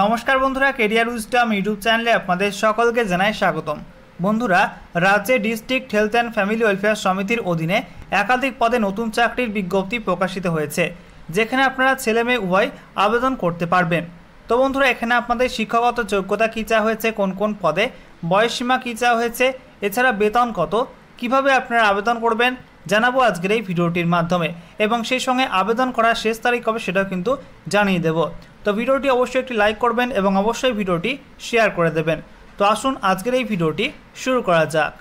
নমস্কার বন্ধুরা career উইস্টাম YouTube চ্যানেলে আপনাদের সকলকে জানাই স্বাগতম বন্ধুরা রাজ্যে district health and family welfare সমিতির অধীনে একাধিক পদে নতুন চাকরির বিজ্ঞপ্তি প্রকাশিত হয়েছে যেখানে আপনারা ছেলে মেয়ে উভয় আবেদন করতে পারবেন তো বন্ধুরা এখানে আপনাদের শিক্ষাগত যোগ্যতা কী চা হয়েছে কোন কোন পদে সীমা কী চা হয়েছে এছাড়া বেতন কত কিভাবে আপনারা আবেদন করবেন জানাবো আজকের এই ভিডিওটির মাধ্যমে এবং সেই সঙ্গে আবেদন করার শেষ তারিখ হবে সেটাও কিন্তু জানিয়ে দেবো তো ভিডিওটি অবশ্যই একটি লাইক করবেন এবং অবশ্যই ভিডিওটি শেয়ার করে দেবেন তো আসুন আজকের এই ভিডিওটি শুরু করা যাক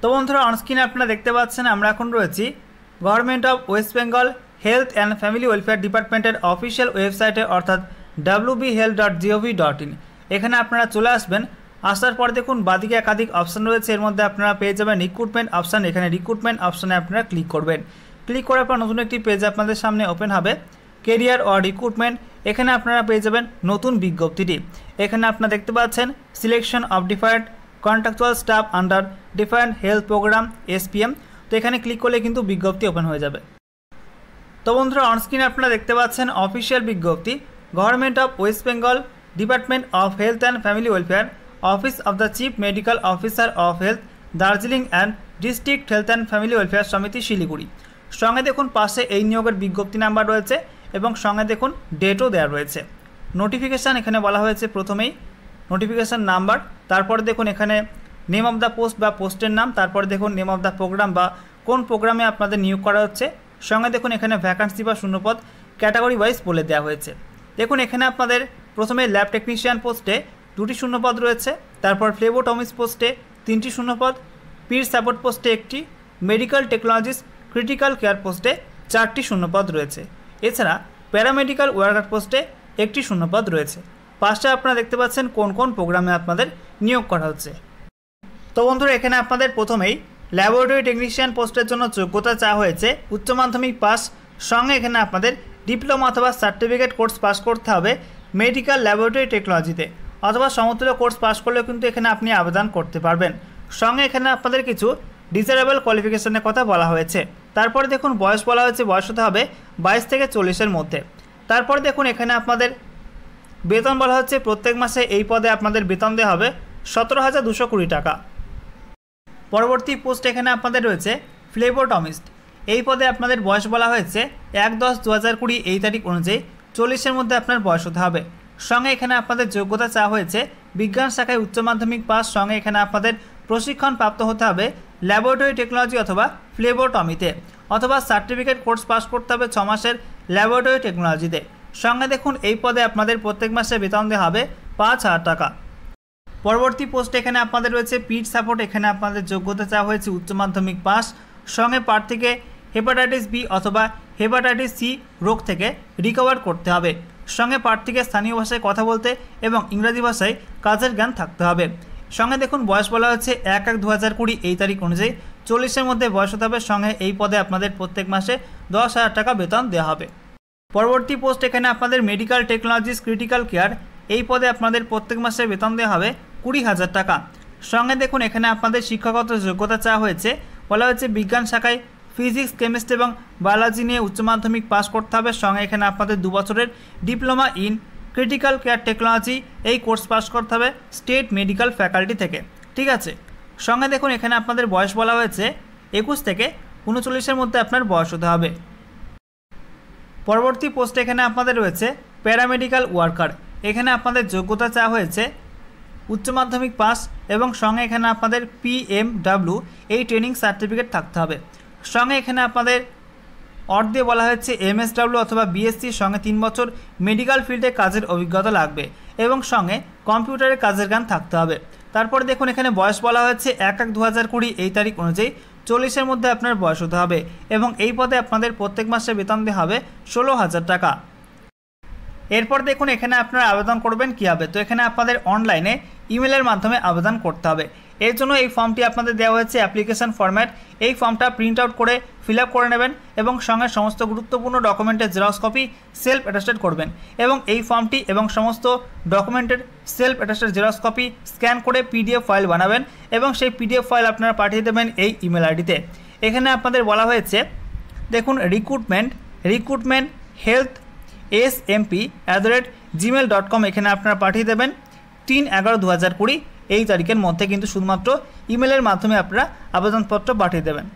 তো বন্ধুরা অনস্ক্রিনে আপনারা দেখতে পাচ্ছেন আমরা এখন রয়েছি government of West Bengal health and family welfare ডিপার্টমেন্টের অফিসিয়াল ওয়েবসাইটে অর্থাৎ W B health dot gov dot in এখানে আপনারা চলে আসবেন আসার পর দেখুন বাদিকে একাধিক অপশান রয়েছে এর মধ্যে আপনারা পেয়ে যাবেন রিক্রুটমেন্ট অপশান এখানে রিক্রুটমেন্ট অপশানে আপনারা ক্লিক করবেন ক্লিক করার পর নতুন একটি পেজ আপনাদের সামনে ওপেন হবে কেরিয়ার অর রিক্রুটমেন্ট এখানে আপনারা পেয়ে যাবেন নতুন বিজ্ঞপ্তিটি এখানে আপনারা দেখতে পাচ্ছেন selection of different contractual staff under different health program SPM তো এখানে ক্লিক করলে কিন্তু বিজ্ঞপ্তি ওপেন হয়ে যাবে তো বন্ধুরা অনস্ক্রিনে আপনারা দেখতে পাচ্ছেন অফিসিয়াল বিজ্ঞপ্তি government of West Bengal department of health and family welfare office of the chief medical officer of health Darjeeling and district health and family welfare samiti Siliguri সঙ্গে দেখুন পাশে এই নিয়োগের বিজ্ঞপ্তি নাম্বার রয়েছে এবং সঙ্গে দেখুন ডেটও দেওয়া রয়েছে নোটিফিকেশান এখানে বলা হয়েছে প্রথমেই নোটিফিকেশান নাম্বার তারপরে দেখুন এখানে নেম অফ দ্য পোস্ট বা পোস্টের নাম তারপরে দেখুন নেম অফ দ্য প্রোগ্রাম বা কোন প্রোগ্রামে আপনাদের নিয়োগ করা হচ্ছে সঙ্গে দেখুন এখানে ভ্যাকান্সি বা শূন্যপদ ক্যাটাগরি ওয়াইজ বলে দেওয়া হয়েছে দেখুন এখানে আপনাদের প্রথমে ল্যাব টেকনিশিয়ান পোস্টে দুটি শূন্যপদ রয়েছে তারপর ফ্লেবোটমিস পোস্টে তিনটি শূন্যপদ পির সাপোর্ট পোস্টে একটি মেডিকেল টেকনোলজিস্ট ক্রিটিক্যাল কেয়ার পোস্টে চারটি শূন্যপদ রয়েছে এছাড়া প্যারামেডিক্যাল ওয়ার্কার পোস্টে একটি শূন্যপদ রয়েছে পাঁচটা আপনারা দেখতে পাচ্ছেন কোন কোন প্রোগ্রামে আপনাদের নিয়োগ করা হচ্ছে তো বন্ধুরা এখানে আপনাদের প্রথমেই ল্যাবরেটরি টেকনিশিয়ান পোস্টের জন্য যোগ্যতা চা হয়েছে উচ্চ মাধ্যমিক পাস সঙ্গে এখানে আপনাদের ডিপ্লোমা অথবা সার্টিফিকেট কোর্স পাস করতে হবে মেডিকেল ল্যাবরেটরি টেকনোলজিতে অথবা সমতুল্য কোর্স পাস করলেও কিন্তু এখানে আপনি আবেদন করতে পারবেন সঙ্গে এখানে আপনাদের কিছু ডিজারেবল কোয়ালিফিকেশনের কথা বলা হয়েছে তারপরে দেখুন বয়স বলা হয়েছে বয়স হতে হবে বাইশ থেকে চল্লিশের মধ্যে তারপরে দেখুন এখানে আপনাদের বেতন বলা হচ্ছে প্রত্যেক মাসে এই পদে আপনাদের বেতন দেওয়া হবে সতেরো হাজার দুশো কুড়ি টাকা পরবর্তী পোস্ট এখানে আপনাদের রয়েছে ফ্লেবোটমিস্ট এই পদে আপনাদের বয়স বলা হয়েছে এক দশ দু হাজার কুড়ি এই তারিখ অনুযায়ী চল্লিশের মধ্যে আপনার বয়স হতে হবে সঙ্গে এখানে আপনাদের যোগ্যতা চাওয়া হয়েছে বিজ্ঞান শাখায় উচ্চ মাধ্যমিক পাস সঙ্গে এখানে আপনাদের প্রশিক্ষণ প্রাপ্ত হতে হবে ল্যাবরেটরি টেকনোলজি অথবা ফ্লেবোটমিতে অথবা সার্টিফিকেট কোর্স পাস করতে হবে ছ মাসের ল্যাবরেটরি টেকনোলজিতে সঙ্গে দেখুন এই পদে আপনাদের প্রত্যেক মাসে বেতন দেওয়া হবে পাঁচ হাজার টাকা পরবর্তী পোস্ট এখানে আপনাদের রয়েছে পিট সাপোর্ট এখানে আপনাদের যোগ্যতা চাওয়া হয়েছে উচ্চ মাধ্যমিক পাস সঙ্গে প্রার্থীকে হেপাটাইটিস বি অথবা হেপাটাইটিস সি রোগ থেকে রিকভার করতে হবে সঙ্গে প্রার্থীকে স্থানীয় ভাষায় কথা বলতে এবং ইংরাজি ভাষায় কাজের জ্ঞান থাকতে হবে সঙ্গে দেখুন বয়স বলা হচ্ছে এক এক দু হাজার কুড়ি এই তারিখ অনুযায়ী চল্লিশের মধ্যে বয়স হতে হবে সঙ্গে এই পদে আপনাদের প্রত্যেক মাসে দশ হাজার টাকা বেতন দেওয়া হবে পরবর্তী পোস্ট এখানে আপনাদের মেডিকেল টেকনোলজিস ক্রিটিক্যাল কেয়ার এই পদে আপনাদের প্রত্যেক মাসে বেতন দেওয়া হবে কুড়ি হাজার টাকা সঙ্গে দেখুন এখানে আপনাদের শিক্ষাগত যোগ্যতা চাওয়া হয়েছে বলা হয়েছে বিজ্ঞান শাখায় ফিজিক্স কেমিস্ট্রি এবং বায়োলজি নিয়ে উচ্চ মাধ্যমিক পাস করতে হবে সঙ্গে এখানে আপনাদের দু বছরের diploma in critical care technology এই কোর্স পাস করতে হবে স্টেট মেডিকেল ফ্যাকাল্টি থেকে ঠিক আছে সঙ্গে দেখুন এখানে আপনাদের বয়স বলা হয়েছে একুশ থেকে উনচল্লিশের মধ্যে আপনার বয়স হতে হবে পরবর্তী পোস্ট এখানে আপনাদের রয়েছে প্যারামেডিক্যাল ওয়ার্কার এখানে আপনাদের যোগ্যতা চাওয়া হয়েছে উচ্চ মাধ্যমিক পাস এবং সঙ্গে এখানে আপনাদের পিএমডাব্লিউ এই ট্রেনিং সার্টিফিকেট থাকতে হবে সঙ্গে এখানে আপনাদের অর্থ দিয়ে বলা হয়েছে এমএসডাব্লিউ অথবা বিএসসির সঙ্গে তিন বছর মেডিকেল ফিল্ডে কাজের অভিজ্ঞতা লাগবে এবং সঙ্গে কম্পিউটারের কাজের জ্ঞান থাকতে হবে তারপর দেখুন এখানে বয়স বলা হয়েছে এক এক দু হাজার কুড়ি এই তারিখ অনুযায়ী চল্লিশের মধ্যে আপনার বয়স হতে হবে এবং এই পদে আপনাদের প্রত্যেক মাসে বেতন দেওয়া হবে ষোলো হাজার টাকা এরপর দেখুন এখানে আপনারা আবেদন করবেন কীভাবে তো এখানে আপনাদের অনলাইনে ইমেলের মাধ্যমে আবেদন করতে হবে এর জন্য এই ফর্মটি আপনাদের দেওয়া হয়েছে অ্যাপ্লিকেশান ফর্ম্যাট এই ফর্মটা প্রিন্ট আউট করে ফিল আপ করে নেবেন এবং সঙ্গে সমস্ত গুরুত্বপূর্ণ ডকুমেন্টের জেরক্স কপি সেলফ অ্যাটাস্টেড করবেন এবং এই ফর্মটি এবং সমস্ত ডকুমেন্টের self attested xerox copy scan করে পিডিএফ ফাইল বানাবেন এবং সেই পিডিএফ ফাইল আপনারা পাঠিয়ে দেবেন এই ইমেল আইডিতে এখানে আপনাদের বলা হয়েছে দেখুন recruitment recruitment health S MP at the rate Gmail dot com এখানে আপনারা পাঠিয়ে দেবেন তিন এগারো দু হাজার কুড়ি এই তারিখের মধ্যে কিন্তু শুধুমাত্র ইমেলের মাধ্যমে আপনারা আবেদনপত্র পাঠিয়ে দেবেন